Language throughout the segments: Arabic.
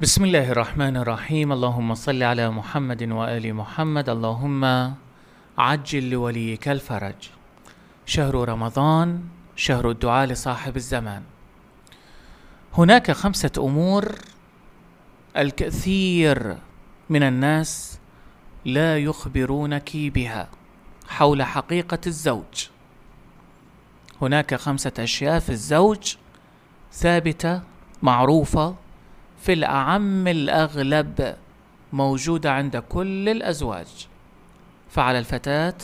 بسم الله الرحمن الرحيم اللهم صل على محمد وآل محمد اللهم عجل لوليك الفرج شهر رمضان شهر الدعاء لصاحب الزمان هناك خمسة أمور الكثير من الناس لا يخبرونك بها حول حقيقة الزوج هناك خمسة أشياء في الزوج ثابتة معروفة في الأعم الأغلب موجودة عند كل الأزواج فعلى الفتاة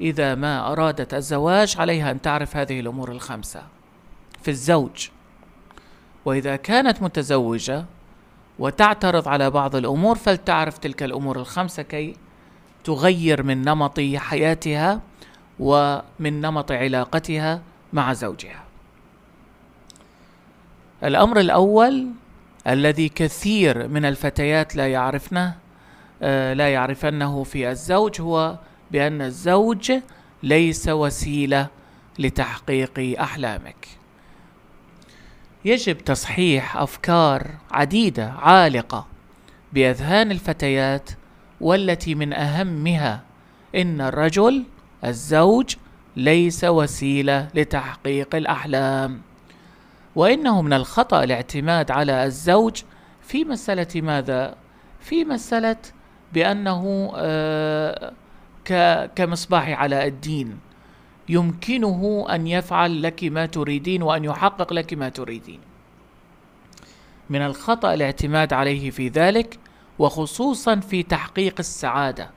إذا ما أرادت الزواج عليها أن تعرف هذه الأمور الخمسة في الزوج وإذا كانت متزوجة وتعترض على بعض الأمور فلتعرف تلك الأمور الخمسة كي تغير من نمط حياتها ومن نمط علاقتها مع زوجها الأمر الأول الذي كثير من الفتيات لا يعرفنه آه، لا يعرفنه في الزوج هو بأن الزوج ليس وسيلة لتحقيق أحلامك. يجب تصحيح أفكار عديدة عالقة بأذهان الفتيات والتي من أهمها إن الرجل الزوج ليس وسيلة لتحقيق الأحلام. وإنه من الخطأ الاعتماد على الزوج في مسألة ماذا؟ في مسألة بأنه آه، كمصباح على الدين يمكنه أن يفعل لك ما تريدين وأن يحقق لك ما تريدين من الخطأ الاعتماد عليه في ذلك وخصوصا في تحقيق السعادة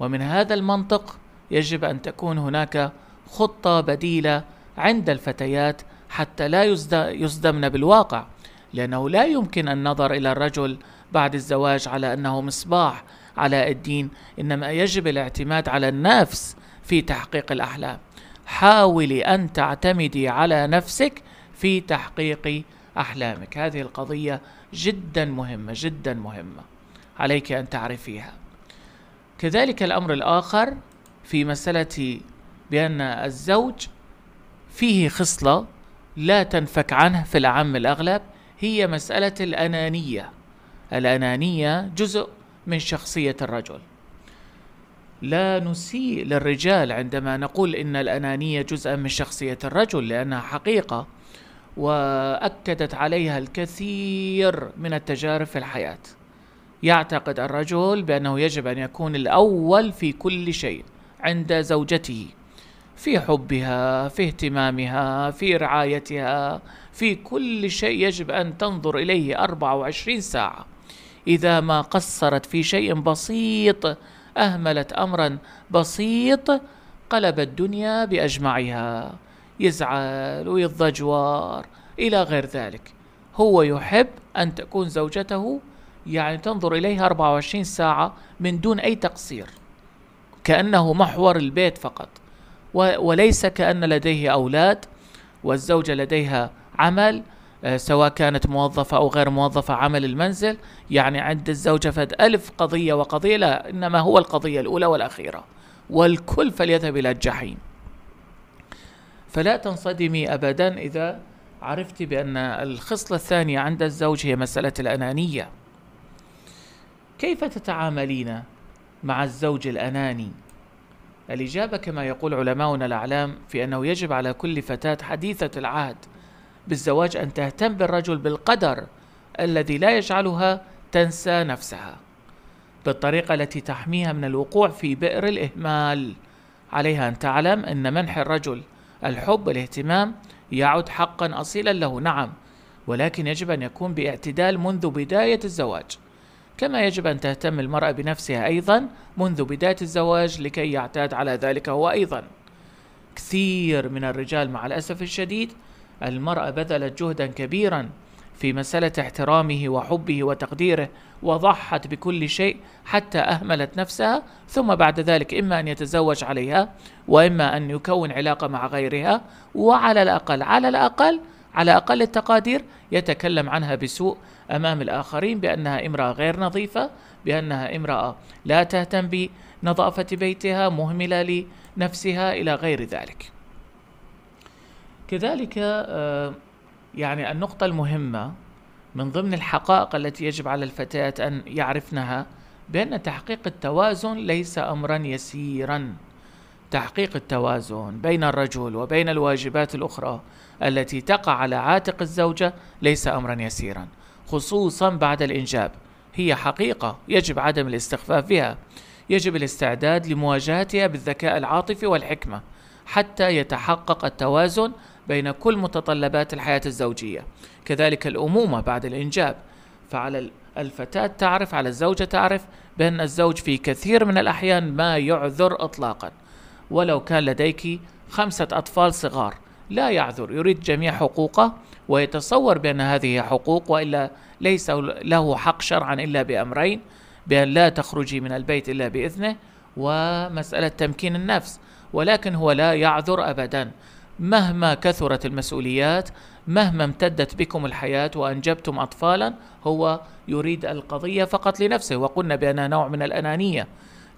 ومن هذا المنطق يجب أن تكون هناك خطة بديلة عند الفتيات حتى لا يصدمن بالواقع لأنه لا يمكن النظر إلى الرجل بعد الزواج على أنه مصباح علاء الدين إنما يجب الاعتماد على النفس في تحقيق الأحلام حاولي أن تعتمدي على نفسك في تحقيق أحلامك هذه القضية جدا مهمة جدا مهمة عليك أن تعرفيها كذلك الأمر الآخر في مسألة بأن الزوج فيه خصلة لا تنفك عنه في العام الأغلب هي مسألة الأنانية الأنانية جزء من شخصية الرجل لا نسيء للرجال عندما نقول إن الأنانية جزءا من شخصية الرجل لأنها حقيقة وأكدت عليها الكثير من التجارب في الحياة يعتقد الرجل بأنه يجب أن يكون الأول في كل شيء عند زوجته في حبها في اهتمامها في رعايتها في كل شيء يجب أن تنظر إليه 24 ساعة إذا ما قصرت في شيء بسيط أهملت أمرا بسيط قلب الدنيا بأجمعها يزعل ويتضجور إلى غير ذلك هو يحب أن تكون زوجته يعني تنظر إليها 24 ساعة من دون أي تقصير كأنه محور البيت فقط وليس كأن لديه أولاد والزوجة لديها عمل آه، سواء كانت موظفة أو غير موظفة عمل المنزل يعني عند الزوجة فد ألف قضية وقضية لا إنما هو القضية الأولى والأخيرة والكل فليذهب إلى الجحيم فلا تنصدمي أبدا إذا عرفت بأن الخصلة الثانية عند الزوج هي مسألة الأنانية كيف تتعاملين مع الزوج الأناني الإجابة كما يقول علماؤنا الأعلام في أنه يجب على كل فتاة حديثة العهد بالزواج أن تهتم بالرجل بالقدر الذي لا يجعلها تنسى نفسها بالطريقة التي تحميها من الوقوع في بئر الإهمال عليها أن تعلم أن منح الرجل الحب والاهتمام يعد حقا أصيلا له نعم ولكن يجب أن يكون باعتدال منذ بداية الزواج كما يجب أن تهتم المرأة بنفسها أيضا منذ بداية الزواج لكي يعتاد على ذلك هو أيضا كثير من الرجال مع الأسف الشديد المرأة بذلت جهدا كبيرا في مسألة احترامه وحبه وتقديره وضحت بكل شيء حتى أهملت نفسها ثم بعد ذلك إما أن يتزوج عليها وإما أن يكون علاقة مع غيرها وعلى الأقل على الأقل على أقل التقادير يتكلم عنها بسوء أمام الآخرين بأنها امرأة غير نظيفة بأنها امرأة لا تهتم بنظافة بيتها مهملة لنفسها إلى غير ذلك كذلك آه، يعني النقطة المهمة من ضمن الحقائق التي يجب على الفتيات أن يعرفنها بأن تحقيق التوازن ليس أمرا يسيرا تحقيق التوازن بين الرجل وبين الواجبات الاخرى التي تقع على عاتق الزوجه ليس امرا يسيرا خصوصا بعد الانجاب هي حقيقه يجب عدم الاستخفاف بها يجب الاستعداد لمواجهتها بالذكاء العاطفي والحكمه حتى يتحقق التوازن بين كل متطلبات الحياه الزوجيه كذلك الامومه بعد الانجاب فعلى الفتاه تعرف على الزوجه تعرف بان الزوج في كثير من الاحيان ما يعذر اطلاقا ولو كان لديك خمسة أطفال صغار لا يعذر يريد جميع حقوقه ويتصور بأن هذه حقوق وإلا ليس له حق شرعا إلا بأمرين بأن لا تخرجي من البيت إلا بإذنه ومسألة تمكين النفس ولكن هو لا يعذر أبدا مهما كثرت المسؤوليات مهما امتدت بكم الحياة وأنجبتم أطفالا هو يريد القضية فقط لنفسه وقلنا بأنها نوع من الأنانية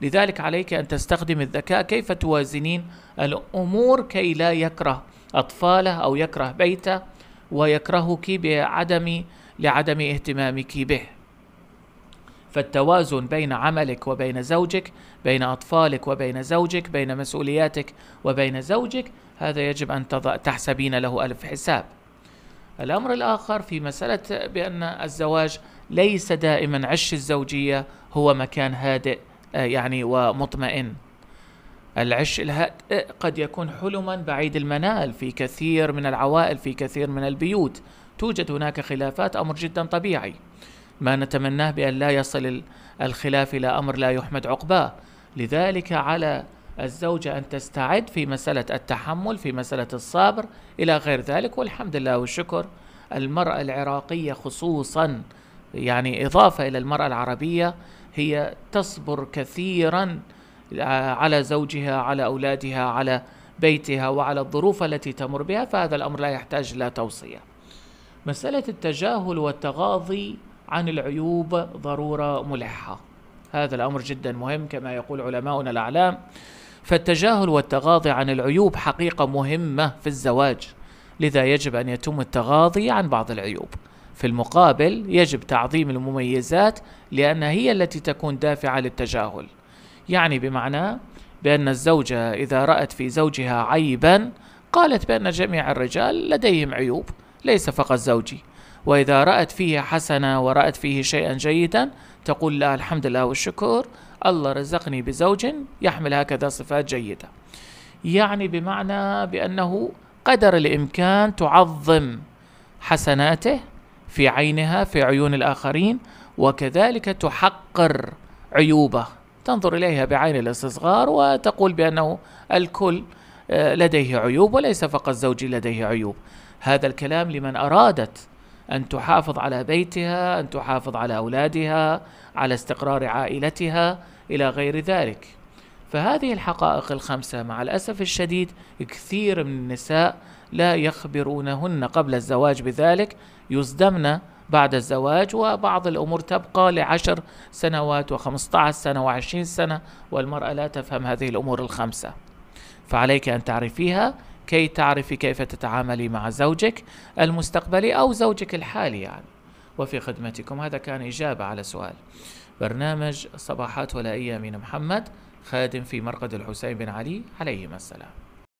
لذلك عليك أن تستخدم الذكاء كيف توازنين الأمور كي لا يكره أطفاله أو يكره بيته ويكرهك بعدم لعدم اهتمامك به فالتوازن بين عملك وبين زوجك بين أطفالك وبين زوجك بين مسؤولياتك وبين زوجك هذا يجب أن تحسبين له ألف حساب الأمر الآخر في مسألة بأن الزواج ليس دائما عش الزوجية هو مكان هادئ آه، يعني ومطمئن العش الهادئ قد يكون حلما بعيد المنال في كثير من العوائل في كثير من البيوت توجد هناك خلافات أمر جدا طبيعي ما نتمناه بأن لا يصل الخلاف إلى أمر لا يحمد عقباه لذلك على الزوجة أن تستعد في مسألة التحمل في مسألة الصبر إلى غير ذلك والحمد لله والشكر المرأة العراقية خصوصا يعني إضافة إلى المرأة العربية هي تصبر كثيرا آه، على زوجها على أولادها على بيتها وعلى الظروف التي تمر بها فهذا الأمر لا يحتاج إلى توصية مسألة التجاهل والتغاضي عن العيوب ضرورة ملحة هذا الأمر جدا مهم كما يقول علماؤنا الأعلام فالتجاهل والتغاضي عن العيوب حقيقة مهمة في الزواج لذا يجب أن يتم التغاضي عن بعض العيوب في المقابل يجب تعظيم المميزات لأنها هي التي تكون دافعة للتجاهل يعني بمعنى بأن الزوجة إذا رأت في زوجها عيبا قالت بأن جميع الرجال لديهم عيوب ليس فقط زوجي وإذا رأت فيه حسنة ورأت فيه شيئا جيدا تقول لا الحمد لله والشكر الله رزقني بزوج يحمل هكذا صفات جيدة يعني بمعنى بأنه قدر الإمكان تعظم حسناته في عينها في عيون الآخرين وكذلك تحقر عيوبه تنظر إليها بعين الاستصغار وتقول بأنه الكل آه، لديه عيوب وليس فقط زوجي لديه عيوب هذا الكلام لمن أرادت أن تحافظ على بيتها أن تحافظ على أولادها على استقرار عائلتها إلى غير ذلك فهذه الحقائق الخمسة مع الأسف الشديد كثير من النساء لا يخبرونهن قبل الزواج بذلك يصدمن بعد الزواج وبعض الأمور تبقى لعشر سنوات وخمسة سنة وعشرين سنة والمرأة لا تفهم هذه الأمور الخمسة فعليك أن تعرفيها كي تعرفي كيف تتعاملي مع زوجك المستقبلي أو زوجك الحالي يعني وفي خدمتكم هذا كان إجابة على سؤال برنامج صباحات ولائية من محمد خادم في مرقد الحسين بن علي عليهما السلام